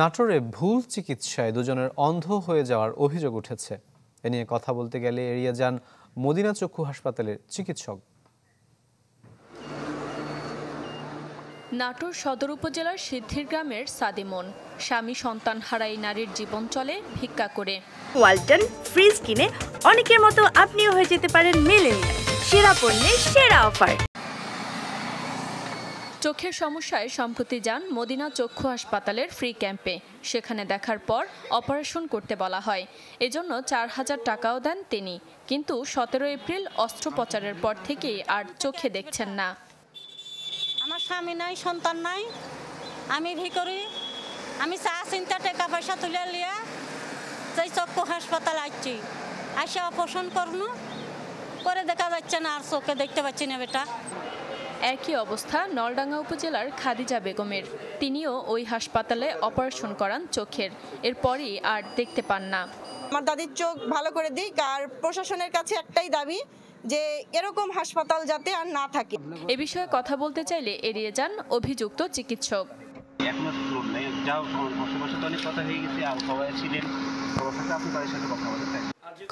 নাটোরে ভুল চিকিৎসায় দুজনের অন্ধ হয়ে যাওয়ার অভিযোগ উঠেছে এ নিয়ে কথা বলতে গেলে এড়িয়ে যান মদিনা চক্ষু হাসপাতালের চিকিৎসক নাটোর সদর উপজেলার সিদ্ধির গ্রামের সাদিমন স্বামী সন্তান হারা এই নারীর জীবন চলে ভিক্ষা করে ওয়ালটন ফ্রিজ কিনে অনেকের মতো আপনিও হয়ে যেতে পারেন মেলেন সেরা পণ্যের সেরা অফার চোখের সমস্যায় সম্প্রতি যান মদিনা চক্ষু হাসপাতালের ফ্রি ক্যাম্পে সেখানে দেখার পর অপারেশন করতে বলা হয় এজন্য চার হাজার টাকাও দেন তিনি কিন্তু সতেরো এপ্রিল অস্ত্রোপচারের পর থেকেই আর চোখে দেখছেন না আমার স্বামী নাই সন্তান নাই আমি ভি করি আমি চা চিন্তা টাকা পয়সা তুলে লিয়া সেই চক্ষু হাসপাতাল আসছি আসে অপারেশন করলো করে দেখা যাচ্ছে না আর চোখে দেখতে পাচ্ছি না বেটা একই অবস্থা নলডাঙ্গা উপজেলার খাদিজা বেগমের তিনিও ওই হাসপাতালে অপারেশন করান চোখের এরপরই আর দেখতে পান না আমার দাদির চোখ ভালো করে দিক আর প্রশাসনের কাছে একটাই দাবি যে এরকম হাসপাতাল যাতে আর না থাকে এ বিষয়ে কথা বলতে চাইলে এড়িয়ে যান অভিযুক্ত চিকিৎসক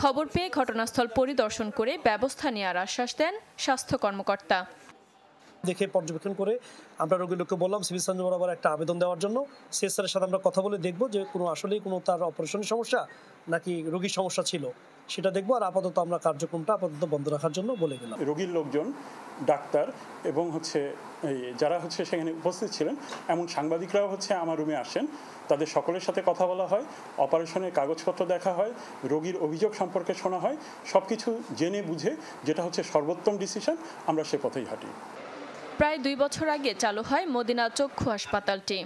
খবর পেয়ে ঘটনাস্থল পরিদর্শন করে ব্যবস্থা নেওয়ার আশ্বাস দেন স্বাস্থ্য কর্মকর্তা দেখে পর্যবেক্ষণ করে আমরা রোগী লোককে বললাম সিভিল সার্জন বরাবর একটা আবেদন দেওয়ার জন্য সে স্যারের সাথে আমরা কথা বলে দেখব যে কোনো আসলেই কোনো তার অপারেশনের সমস্যা নাকি রোগীর সমস্যা ছিল সেটা দেখবো আর আপাতত আমরা কার্যক্রমটা আপাতত বন্ধ রাখার জন্য বলে গেলাম রোগীর লোকজন ডাক্তার এবং হচ্ছে যারা হচ্ছে সেখানে উপস্থিত ছিলেন এমন সাংবাদিকরাও হচ্ছে আমার রুমে আসেন তাদের সকলের সাথে কথা বলা হয় অপারেশনের কাগজপত্র দেখা হয় রোগীর অভিযোগ সম্পর্কে শোনা হয় সব কিছু জেনে বুঝে যেটা হচ্ছে সর্বোত্তম ডিসিশন আমরা সে পথেই হাঁটি প্রায় দুই বছর আগে চালু হয় মদিনা চক্ষু হাসপাতালটি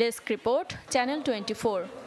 ডেস্ক রিপোর্ট চ্যানেল টোয়েন্টি